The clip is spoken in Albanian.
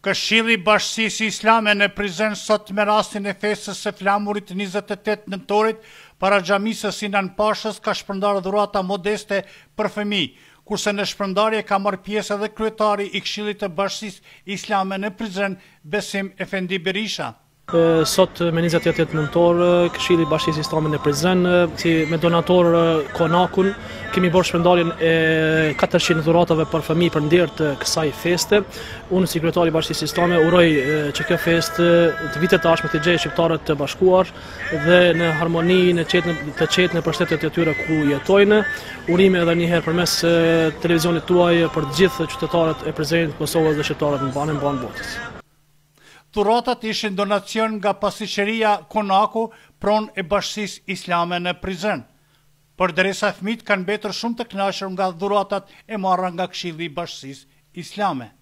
Këshili bashkësis islame në Prizren sot me rastin e fesës e flamurit 28 nëntorit para gjamisës i nën pashës ka shpërndarë dhurata modeste për femi, kurse në shpërndarje ka marë pjesë edhe kryetari i këshillit të bashkësis islame në Prizren, besim Efendi Berisha. Sot me 28 nëntorë, këshili bashkësis islame në Prizren, si me donatorë konakun, kemi bërë shpendarjen e 400 dhuratave për fëmi për ndirë të kësaj feste. Unë, sekretari bashkësis islame, uroj që kjo fest të vitet ashme të gjejë shqiptarët të bashkuar dhe në harmoni në të qetë në përstetet e tyre ku jetojnë. Urimi edhe njëherë për mes televizionit tuaj për gjithë qytetarët e prezident Kosovës dhe shqiptarët në banën banë botës. Dhuratat ishin donacion nga pasiqeria Konaku pron e bashkësis islame në prizënë për dresa fmit kanë betër shumë të knashër nga dhuratat e marra nga kshili bashkësis islame.